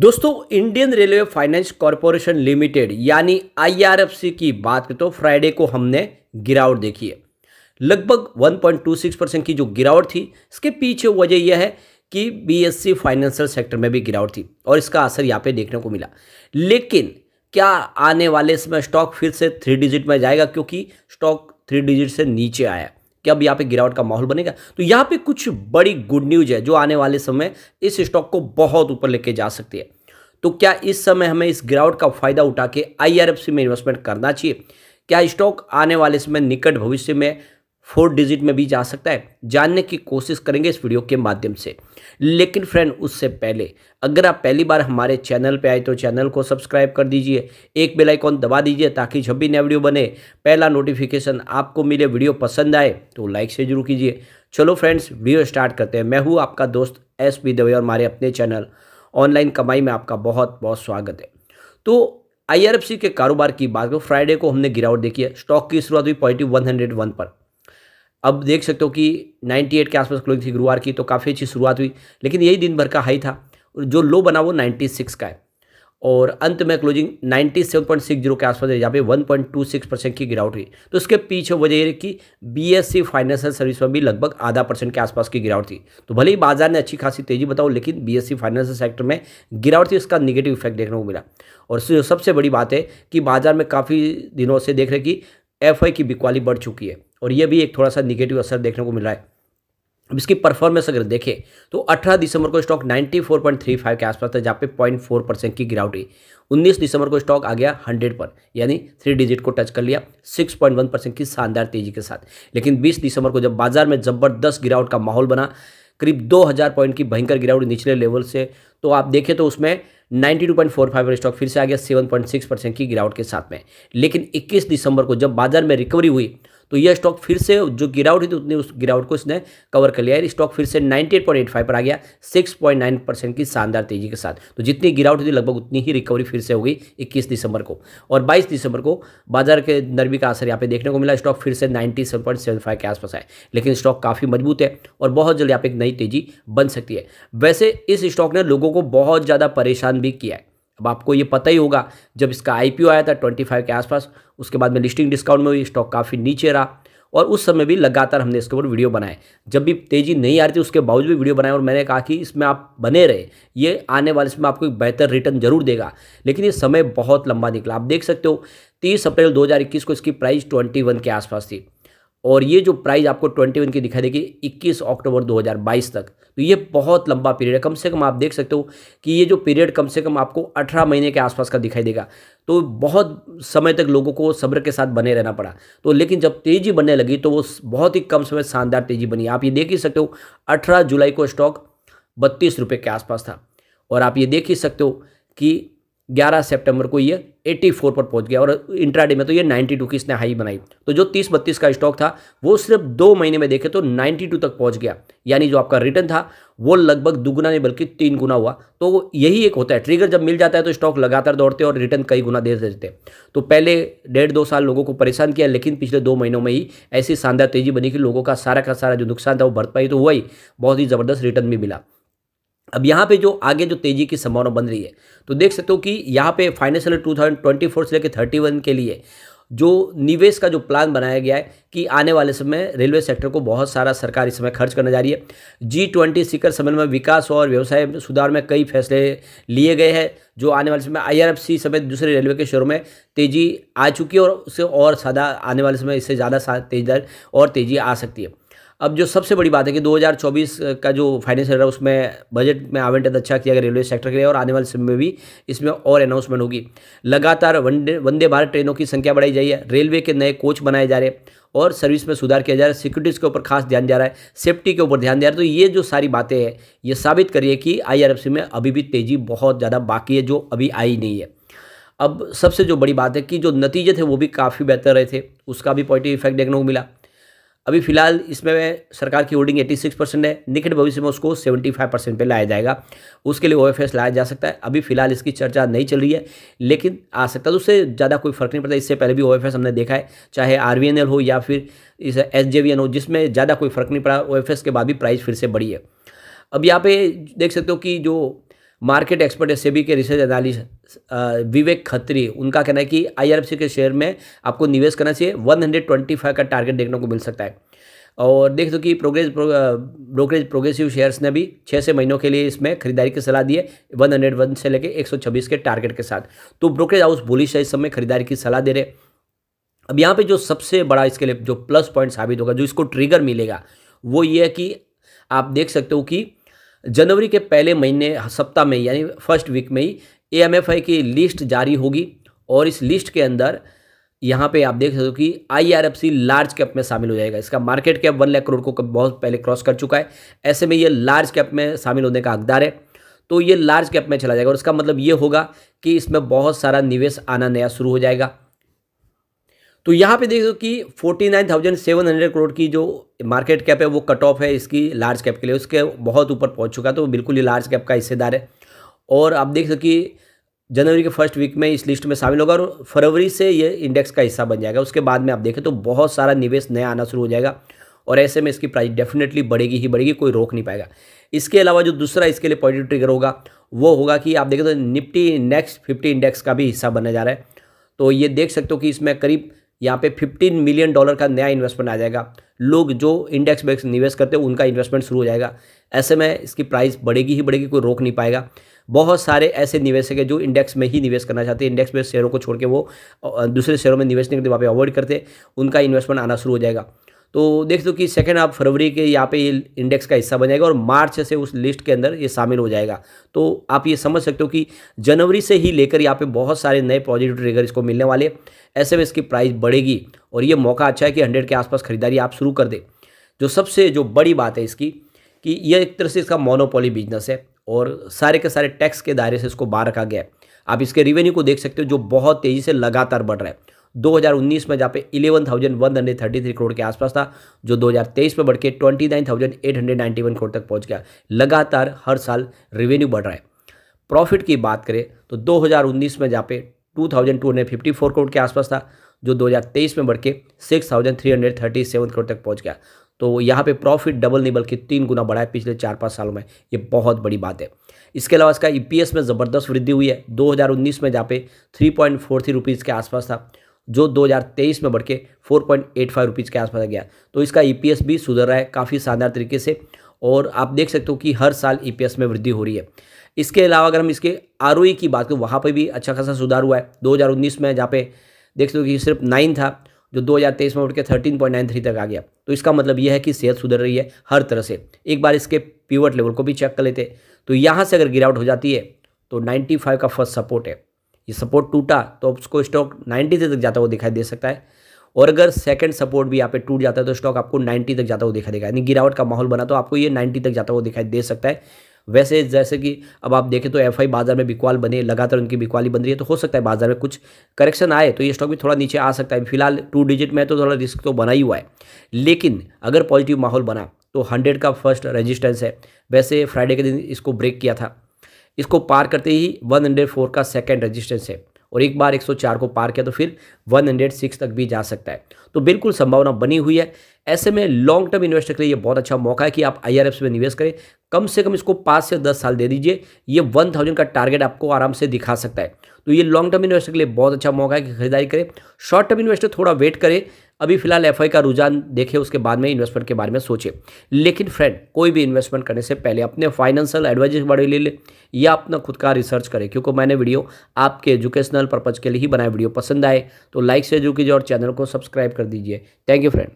दोस्तों Indian Railway Finance Corporation Limited यानी IRFC की बात करें तो फ्राइडे को हमने गिरावट देखी है लगभग 1.26 परसेंट की जो गिरावट थी इसके पीछे वजह यह है कि बीएससी फाइनेंशियल सेक्टर में भी गिरावट थी और इसका असर यहाँ पे देखने को मिला लेकिन क्या आने वाले इसमें स्टॉक फिर से थ्री डिजिट में जाएगा क्योंकि स्टॉक थ्री डिजिट से नीचे आया कि अब यहाँ पे गिरावट का माहौल बनेगा तो यहाँ पे कुछ बड़ी गुड न्यूज है जो आने वाले समय इस स्टॉक को बहुत ऊपर लेके जा सकती है तो क्या इस समय हमें इस गिरावट का फायदा उठा के आई में इन्वेस्टमेंट करना चाहिए क्या स्टॉक आने वाले समय निकट भविष्य में फोर डिजिट में भी जा सकता है जानने की कोशिश करेंगे इस वीडियो के माध्यम से लेकिन फ्रेंड उससे पहले अगर आप पहली बार हमारे चैनल पे आए तो चैनल को सब्सक्राइब कर दीजिए एक बेल आइकॉन दबा दीजिए ताकि जब भी नया वीडियो बने पहला नोटिफिकेशन आपको मिले वीडियो पसंद आए तो लाइक से जरूर कीजिए चलो फ्रेंड्स वीडियो स्टार्ट करते हैं मैं हूँ आपका दोस्त एस पी दवे और हमारे अपने चैनल ऑनलाइन कमाई में आपका बहुत बहुत स्वागत है तो आई के कारोबार की बात करो फ्राइडे को हमने गिरावट देखी है स्टॉक की शुरुआत हुई पॉजिटिव वन पर अब देख सकते हो कि 98 के आसपास क्लोजिंग थी गुरुवार की तो काफ़ी अच्छी शुरुआत हुई लेकिन यही दिन भर का हाई था जो लो बना वो 96 का है और अंत में क्लोजिंग 97.60 के आसपास यहाँ पे 1.26 परसेंट की गिरावट हुई तो इसके पीछे वजह ये कि बीएससी फाइनेंशियल सर्विस में भी लगभग आधा परसेंट के आसपास की गिरावट थी तो भले ही बाजार ने अच्छी खासी तेजी बताओ लेकिन बीएससी फाइनेंशियल सेक्टर में गिरावट थी उसका निगेटिव इफेक्ट देखने को मिला और सबसे बड़ी बात है कि बाजार में काफ़ी दिनों से देख रहे कि एफ की बिकवाली बढ़ चुकी है और ये भी एक थोड़ा सा निगेटिव असर देखने को मिल रहा है अब इसकी परफॉर्मेंस अगर देखें तो 18 दिसंबर को स्टॉक 94.35 के आसपास था जहाँ पे 0.4 परसेंट की गिरावट हुई 19 दिसंबर को स्टॉक आ गया 100 पर यानी थ्री डिजिट को टच कर लिया 6.1 परसेंट की शानदार तेजी के साथ लेकिन 20 दिसंबर को जब बाजार में ज़बरदस्त गिरावट का माहौल बना करीब 2000 पॉइंट की भयंकर गिरावट निचले लेवल से तो आप देखें तो उसमें 92.45 स्टॉक फिर से आ गया 7.6 परसेंट की गिरावट के साथ में लेकिन 21 दिसंबर को जब बाजार में रिकवरी हुई तो यह स्टॉक फिर से जो गिरावट हुई थी उतनी उस गिरावट को इसने कवर कर लिया है स्टॉक फिर से 98.85 पर आ गया 6.9 परसेंट की शानदार तेजी के साथ तो जितनी गिरावट हुई थी लगभग उतनी ही रिकवरी फिर से हो गई इक्कीस दिसंबर को और बाईस दिसंबर को बाजार के नरमी का असर यहाँ पे देखने को मिला स्टॉक फिर से नाइन्टी के आसपास आए लेकिन स्टॉक काफ़ी मजबूत है और बहुत जल्द यहाँ पे एक नई तेजी बन सकती है वैसे इस स्टॉक ने लोगों को बहुत ज़्यादा परेशान भी किया है अब आपको ये पता ही होगा जब इसका आईपीओ आया था ट्वेंटी फाइव के आसपास उसके बाद में लिस्टिंग डिस्काउंट में हुई स्टॉक काफ़ी नीचे रहा और उस समय भी लगातार हमने इसके ऊपर वीडियो बनाए जब भी तेज़ी नहीं आ रही थी उसके बावजूद भी वीडियो बनाए और मैंने कहा कि इसमें आप बने रहे ये आने वाले इसमें आपको एक बेहतर रिटर्न जरूर देगा लेकिन ये समय बहुत लंबा निकला आप देख सकते हो तीस अप्रैल दो को इसकी प्राइस ट्वेंटी के आसपास थी और ये जो प्राइस आपको ट्वेंटी वन की दिखाई देगी इक्कीस अक्टूबर 2022 तक तो ये बहुत लंबा पीरियड है कम से कम आप देख सकते हो कि ये जो पीरियड कम से कम आपको अठारह महीने के आसपास का दिखाई देगा तो बहुत समय तक लोगों को सब्र के साथ बने रहना पड़ा तो लेकिन जब तेज़ी बनने लगी तो वो बहुत ही कम समय शानदार तेज़ी बनी आप ये देख ही सकते हो अठारह जुलाई को स्टॉक बत्तीस रुपये के आसपास था और आप ये देख ही सकते हो कि ग्यारह सेप्टेम्बर को ये 84 पर पहुंच गया और इंट्राडे में तो ये 92 की इसने हाई बनाई तो जो 30 बत्तीस का स्टॉक था वो सिर्फ दो महीने में देखे तो 92 तक पहुंच गया यानी जो आपका रिटर्न था वो लगभग दुगुना नहीं बल्कि तीन गुना हुआ तो यही एक होता है ट्रिगर जब मिल जाता है तो स्टॉक लगातार दौड़ते और रिटर्न कई गुना दे देते तो पहले डेढ़ दो साल लोगों को परेशान किया लेकिन पिछले दो महीनों में ही ऐसी शानदार तेजी बनी कि लोगों का सारा का सारा जो नुकसान था वो भरपाई तो हुआ ही बहुत ही ज़बरदस्त रिटर्न भी मिला अब यहाँ पे जो आगे जो तेजी की संभावना बन रही है तो देख सकते हो कि यहाँ पे financial two thousand twenty four से लेकर थर्टी वन के लिए जो निवेश का जो प्लान बनाया गया है कि आने वाले समय रेलवे सेक्टर को बहुत सारा सरकार इस समय खर्च करने जा रही है जी ट्वेंटी शिखर सम्मेलन में विकास और व्यवसाय सुधार में कई फैसले लिए गए हैं जो आने वाले समय सी समेत दूसरे रेलवे के शहरों में तेजी आ चुकी है और उससे और सादा आने वाले समय इससे ज़्यादा तेजी और तेजी आ सकती है अब जो सबसे बड़ी बात है कि 2024 का जो फाइनेंशियल है उसमें बजट में आवंटन तो अच्छा किया गया रेलवे सेक्टर के लिए और आने वाले समय में भी इसमें और अनाउंसमेंट होगी लगातार वंदे वंदे भारत ट्रेनों की संख्या बढ़ाई जाई है रेलवे के नए कोच बनाए जा रहे हैं और सर्विस में सुधार किया जा रहा है सिक्योरिटीज़ के ऊपर खास ध्यान जा रहा है सेफ्टी के ऊपर ध्यान दिया जा रहा है तो ये जो सारी बातें हैं ये साबित करिए कि आई में अभी भी तेज़ी बहुत ज़्यादा बाकी है जो अभी आई नहीं है अब सबसे जो बड़ी बात है कि जो नतीजे थे वो भी काफ़ी बेहतर रहे थे उसका भी पॉजिटिव इफेक्ट देखने को मिला अभी फिलहाल इसमें सरकार की होल्डिंग 86 परसेंट है निकट भविष्य में उसको 75 परसेंट पर लाया जाएगा उसके लिए ओएफएस लाया जा सकता है अभी फिलहाल इसकी चर्चा नहीं चल रही है लेकिन आ सकता है तो उससे ज़्यादा कोई फर्क नहीं पड़ता इससे पहले भी ओ हमने देखा है चाहे आर हो या फिर इस एस हो जिसमें ज़्यादा कोई फर्क नहीं पड़ा ओ के बाद भी प्राइस फिर से बढ़ी है अब यहाँ पे देख सकते हो कि जो मार्केट एक्सपर्ट एस के रिसर्च एनालिस्ट विवेक खत्री उनका कहना है कि आई के शेयर में आपको निवेश करना चाहिए 125 का टारगेट देखने को मिल सकता है और देख दो कि प्रोग्रेस ब्रोकरेज प्रोग्रेसिव शेयर्स ने भी छः से महीनों के लिए इसमें खरीदारी की सलाह दी है वन हंड्रेड वन से लेके एक सौ छब्बीस के टारगेट के साथ तो ब्रोकरेज हाउस बुलिश है इस समय खरीदारी की सलाह दे रहे अब यहाँ पे जो सबसे बड़ा इसके लिए जो प्लस पॉइंट साबित होगा जो इसको ट्रिगर मिलेगा वो ये है कि आप देख सकते हो कि जनवरी के पहले महीने सप्ताह में यानी फर्स्ट वीक में ही ए की लिस्ट जारी होगी और इस लिस्ट के अंदर यहाँ पे आप देख सकते हो कि सी लार्ज कैप में शामिल हो जाएगा इसका market cap one lakh crore को बहुत पहले क्रॉस कर चुका है ऐसे में ये लार्ज कैप में शामिल होने का हकदार है तो ये लार्ज कैप में चला जाएगा और इसका मतलब ये होगा कि इसमें बहुत सारा निवेश आना नया शुरू हो जाएगा तो यहाँ पे देखो कि 49,700 करोड़ की जो मार्केट कैप है वो कट ऑफ है इसकी लार्ज कैप के लिए उसके बहुत ऊपर पहुँच चुका है तो बिल्कुल ही लार्ज कैप का हिस्सेदार है और आप देख कि जनवरी के फर्स्ट वीक में इस लिस्ट में शामिल होगा और फरवरी से ये इंडेक्स का हिस्सा बन जाएगा उसके बाद में आप देखें तो बहुत सारा निवेश नया आना शुरू हो जाएगा और ऐसे में इसकी प्राइस डेफिनेटली बढ़ेगी ही बढ़ेगी कोई रोक नहीं पाएगा इसके अलावा जो दूसरा इसके लिए पॉजिटिव ट्रिगर होगा वो होगा कि आप देखें तो निफ्टी नेक्स्ट फिफ्टी इंडेक्स का भी हिस्सा बनने जा रहा है तो ये देख सकते हो कि इसमें करीब यहाँ पे 15 मिलियन डॉलर का नया इन्वेस्टमेंट आ जाएगा लोग जो इंडेक्स बेस्ड निवेश करते हैं उनका इन्वेस्टमेंट शुरू हो जाएगा ऐसे में इसकी प्राइस बढ़ेगी ही बढ़ेगी कोई रोक नहीं पाएगा बहुत सारे ऐसे निवेशक है जो इंडेक्स में ही निवेश करना चाहते हैं इंडेक्स में शेयरों को छोड़ के वो दूसरे शेयरों में निवेश नहीं करते वहाँ पर अवॉइड करते उनका इन्वेस्टमेंट आना शुरू हो जाएगा तो देख दो कि सेकेंड हाफ फरवरी के यहाँ पे ये इंडेक्स का हिस्सा बन जाएगा और मार्च से उस लिस्ट के अंदर ये शामिल हो जाएगा तो आप ये समझ सकते हो कि जनवरी से ही लेकर यहाँ पे बहुत सारे नए पॉजिटिव ट्रिगर इसको मिलने वाले ऐसे में इसकी प्राइस बढ़ेगी और ये मौका अच्छा है कि हंड्रेड के आसपास खरीदारी आप शुरू कर दें जो सबसे जो बड़ी बात है इसकी कि यह एक तरह से इसका मोनोपोली बिजनेस है और सारे के सारे टैक्स के दायरे से इसको बाहर रखा गया है आप इसके रिवेन्यू को देख सकते हो जो बहुत तेज़ी से लगातार बढ़ रहा है 2019 में जहाँ पे eleven thousand one hundred thirty three crore के आसपास था जो 2023 में बढ़ के twenty nine thousand eight hundred ninety one crore तक पहुंच गया लगातार हर साल रेवेन्यू बढ़ रहा है प्रॉफिट की बात करें तो 2019 में जहाँ पे two two thousand hundred fifty four crore के आसपास था जो 2023 में बढ़ के six thousand three hundred thirty seven crore तक पहुँच गया तो यहाँ पे प्रॉफिट डबल नहीं बल्कि तीन गुना बढ़ा है पिछले चार पाँच सालों में ये बहुत बड़ी बात है इसके अलावा इसका ईपीएस e में ज़बरदस्त वृद्धि हुई है 2019 में जहाँ पे three point four three rupees के आसपास था जो 2023 में बढ़ के फोर पॉइंट के आसपास गया तो इसका ई e भी सुधर रहा है काफ़ी शानदार तरीके से और आप देख सकते हो कि हर साल ई e में वृद्धि हो रही है इसके अलावा अगर हम इसके आर e की बात करें वहाँ पर भी अच्छा खासा सुधार हुआ है 2019 में जहाँ पे देख सकते हो कि सिर्फ नाइन था जो 2023 में उठ के थर्टीन तक आ गया तो इसका मतलब यह है कि सेहत सुधर रही है हर तरह से एक बार इसके प्यवर्ट लेवल को भी चेक कर लेते तो यहाँ से अगर गिरावट हो जाती है तो 95 का फर्स्ट सपोर्ट है ये सपोर्ट टूटा तो उसको स्टॉक 90 से तक जाता हुआ दिखाई दे सकता है और अगर सेकंड सपोर्ट भी यहाँ पे टूट जाता है तो स्टॉक आपको 90 तक जाता हुआ दिखाई देगा यानी गिरावट का माहौल बना तो आपको ये 90 तक जाता हुआ दिखाई दे सकता है वैसे जैसे कि अब आप देखें तो एफ बाजार में बिकवाल बने लगातार उनकी बिकवाली बन रही है तो हो सकता है बाजार में कुछ करेक्शन आए तो ये स्टॉक भी थोड़ा नीचे आ सकता है फिलहाल टू डिजिट में तो थोड़ा रिस्क तो बना ही हुआ है लेकिन अगर पॉजिटिव माहौल बना तो हंड्रेड का फर्स्ट रजिस्टेंस है वैसे फ्राइडे के दिन इसको ब्रेक किया था इसको पार करते ही 104 का सेकेंड रजिस्टेंस है और एक बार 104 को पार किया तो फिर 106 तक भी जा सकता है तो बिल्कुल संभावना बनी हुई है ऐसे में लॉन्ग टर्म इन्वेस्टर के लिए बहुत अच्छा मौका है कि आप आई में निवेश करें कम से कम इसको पाँच से दस साल दे दीजिए ये वन थाउजेंड का टारगेट आपको आराम से दिखा सकता है तो ये लॉन्ग टर्म इन्वेस्टर के लिए बहुत अच्छा मौका है कि खरीदारी करें शॉर्ट टर्म इन्वेस्टर थोड़ा वेट करें अभी फिलहाल एफ का रुझान देखें उसके बाद में इन्वेस्टमेंट के बारे में सोचे लेकिन फ्रेंड कोई भी इन्वेस्टमेंट करने से पहले अपने फाइनेंशियल एडवाइजर के बारे ले लें या अपना खुद का रिसर्च करें क्योंकि मैंने वीडियो आपके एजुकेशनल पर्पज़ के लिए ही बनाया वीडियो पसंद आए तो लाइक से जो कीजिए और चैनल को सब्सक्राइब कर दीजिए थैंक यू फ्रेंड